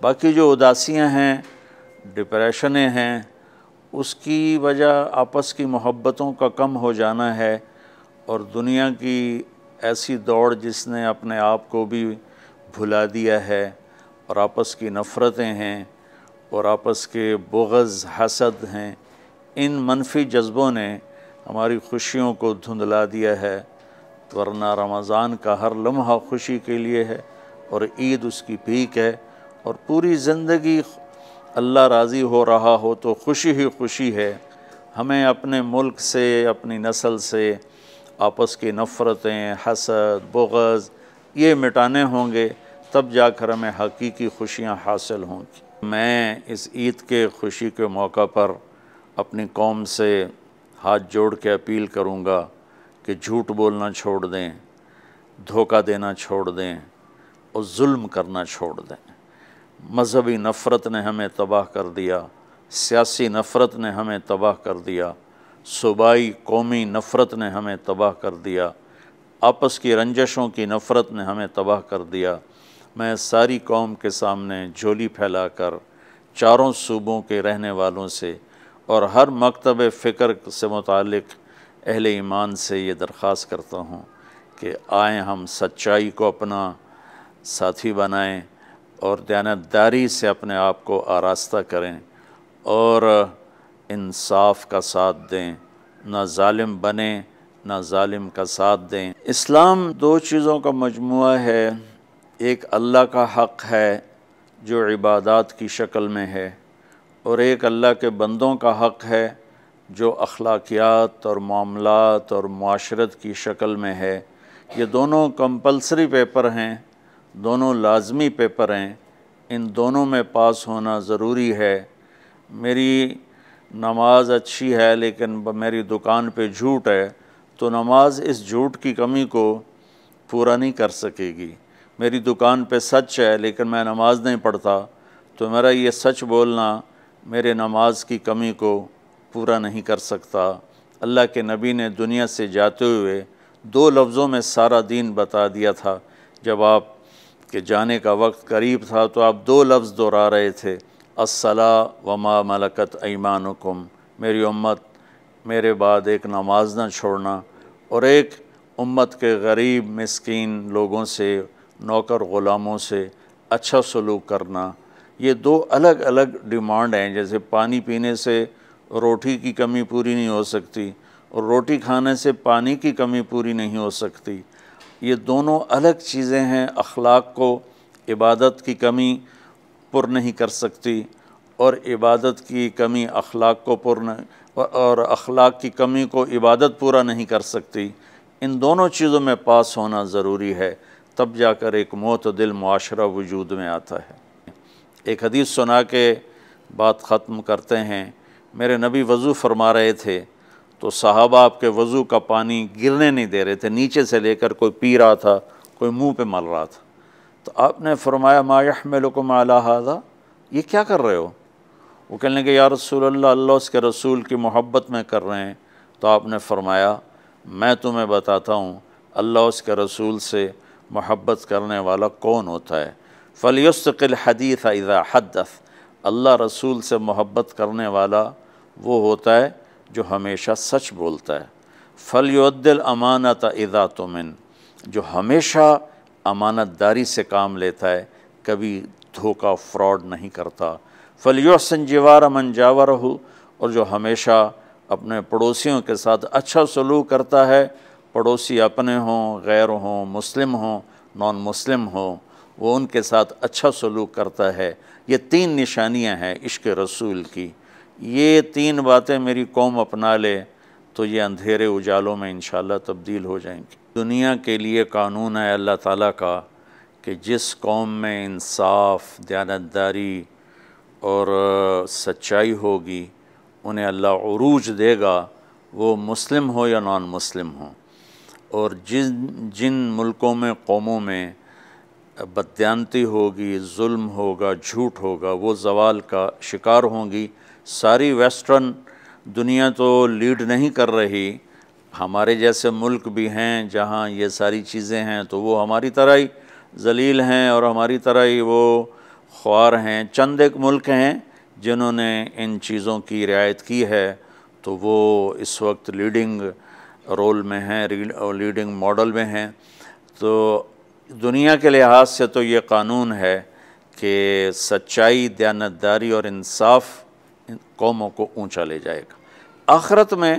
باقی جو اداسیاں ہیں ڈپریشنیں ہیں اس کی وجہ آپس کی محبتوں کا کم ہو جانا ہے اور دنیا کی ایسی دوڑ جس نے اپنے آپ کو بھی بھلا دیا ہے اور آپس کی نفرتیں ہیں اور آپس کے بغض حسد ہیں ان منفی جذبوں نے ہماری خوشیوں کو دھندلا دیا ہے ورنہ رمضان کا ہر لمحہ خوشی کے لیے ہے اور عید اس کی پیک ہے اور پوری زندگی اللہ راضی ہو رہا ہو تو خوشی ہی خوشی ہے ہمیں اپنے ملک سے اپنی نسل سے آپس کی نفرتیں حسد بغض یہ مٹانے ہوں گے تب جا کر ہمیں حقیقی خوشیاں حاصل ہوں گی میں اس عید کے خوشی کے موقع پر اپنی قوم سے ہاتھ جوڑ کے اپیل کروں گا کہ جھوٹ بولنا چھوڑ دیں دھوکہ دینا چھوڑ دیں اور ظلم کرنا چھوڑ دیں مذہبی نفرت نے ہمیں تباہ کر دیا سیاسی نفرت نے ہمیں تباہ کر دیا صوبائی قومی نفرت نے ہمیں تباہ کر دیا آپس کی رنجشوں کی نفرت نے ہمیں تباہ کر دیا میں ساری قوم کے سامنے جھولی پھیلا کر چاروں صوبوں کے رہنے والوں سے اور ہر مکتب فکر سے متعلق اہل ایمان سے یہ درخواست کرتا ہوں کہ آئیں ہم سچائی کو اپنا ساتھی بنائیں اور دیانتداری سے اپنے آپ کو آراستہ کریں اور انصاف کا ساتھ دیں نہ ظالم بنیں نہ ظالم کا ساتھ دیں اسلام دو چیزوں کا مجموعہ ہے ایک اللہ کا حق ہے جو عبادات کی شکل میں ہے اور ایک اللہ کے بندوں کا حق ہے جو اخلاقیات اور معاملات اور معاشرت کی شکل میں ہے یہ دونوں کمپلسری پیپر ہیں دونوں لازمی پیپر ہیں ان دونوں میں پاس ہونا ضروری ہے میری نماز اچھی ہے لیکن میری دکان پہ جھوٹ ہے تو نماز اس جھوٹ کی کمی کو پورا نہیں کر سکے گی میری دکان پہ سچ ہے لیکن میں نماز نہیں پڑھتا تو میرا یہ سچ بولنا میرے نماز کی کمی کو پورا نہیں کر سکتا اللہ کے نبی نے دنیا سے جاتے ہوئے دو لفظوں میں سارا دین بتا دیا تھا جب آپ کہ جانے کا وقت قریب تھا تو آپ دو لفظ دہرا رہے تھے السلح وما ملکت ایمانکم میری امت میرے بعد ایک نماز نہ چھوڑنا اور ایک امت کے غریب مسکین لوگوں سے نوکر غلاموں سے اچھا سلوک کرنا یہ دو الگ الگ ڈیمانڈ ہیں جیسے پانی پینے سے روٹی کی کمی پوری نہیں ہو سکتی اور روٹی کھانے سے پانی کی کمی پوری نہیں ہو سکتی یہ دونوں الگ چیزیں ہیں اخلاق کو عبادت کی کمی پر نہیں کر سکتی اور عبادت کی کمی اخلاق کو پر اور اخلاق کی کمی کو عبادت پورا نہیں کر سکتی ان دونوں چیزوں میں پاس ہونا ضروری ہے تب جا کر ایک موت دل معاشرہ وجود میں آتا ہے ایک حدیث سنا کے بات ختم کرتے ہیں میرے نبی وضو فرما رہے تھے تو صحابہ آپ کے وضو کا پانی گرنے نہیں دے رہے تھے نیچے سے لے کر کوئی پی رہا تھا کوئی منہ پہ مل رہا تھا تو آپ نے فرمایا ما میں لکما اللہ یہ کیا کر رہے ہو وہ کہنے کہ یا رسول اللہ اللہ اس کے رسول کی محبت میں کر رہے ہیں تو آپ نے فرمایا میں تمہیں بتاتا ہوں اللہ اس کے رسول سے محبت کرنے والا کون ہوتا ہے فلیقل حدیث اذا حدث اللہ رسول سے محبت کرنے والا وہ ہوتا ہے جو ہمیشہ سچ بولتا ہے فلی الامانت اضاط تمن جو ہمیشہ امانت داری سے کام لیتا ہے کبھی دھوکہ فراڈ نہیں کرتا جوار من جاور ہو اور جو ہمیشہ اپنے پڑوسیوں کے ساتھ اچھا سلوک کرتا ہے پڑوسی اپنے ہوں غیر ہوں مسلم ہوں نان مسلم ہوں وہ ان کے ساتھ اچھا سلوک کرتا ہے یہ تین نشانیاں ہیں عشق رسول کی یہ تین باتیں میری قوم اپنا لے تو یہ اندھیرے اجالوں میں انشاءاللہ تبدیل ہو جائیں گی دنیا کے لیے قانون ہے اللہ تعالیٰ کا کہ جس قوم میں انصاف دیانتداری اور سچائی ہوگی انہیں اللہ عروج دے گا وہ مسلم ہو یا نان مسلم ہوں اور جن جن ملکوں میں قوموں میں بدیانتی ہوگی ظلم ہوگا جھوٹ ہوگا وہ زوال کا شکار ہوں گی ساری ویسٹرن دنیا تو لیڈ نہیں کر رہی ہمارے جیسے ملک بھی ہیں جہاں یہ ساری چیزیں ہیں تو وہ ہماری طرح ہی ذلیل ہیں اور ہماری طرح ہی وہ خوار ہیں چند ایک ملک ہیں جنہوں نے ان چیزوں کی رعایت کی ہے تو وہ اس وقت لیڈنگ رول میں ہیں لیڈنگ ماڈل میں ہیں تو دنیا کے لحاظ سے تو یہ قانون ہے کہ سچائی دیانتداری اور انصاف قوموں کو اونچا لے جائے گا آخرت میں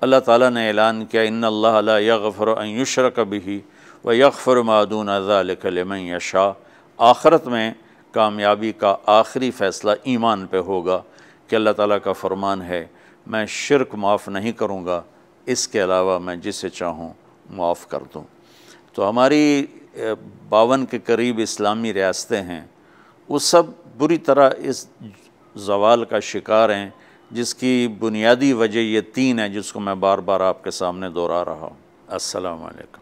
اللہ تعالیٰ نے اعلان کیا ان اللہ علیہ یغفر عیشر کبھی و یغفر معدون رضا لمن یشا آخرت میں کامیابی کا آخری فیصلہ ایمان پہ ہوگا کہ اللہ تعالیٰ کا فرمان ہے میں شرک معاف نہیں کروں گا اس کے علاوہ میں جسے چاہوں معاف کر دوں تو ہماری باون کے قریب اسلامی ریاستیں ہیں وہ سب بری طرح اس زوال کا شکار ہیں جس کی بنیادی وجہ یہ تین ہے جس کو میں بار بار آپ کے سامنے دہرا رہا ہوں السلام علیکم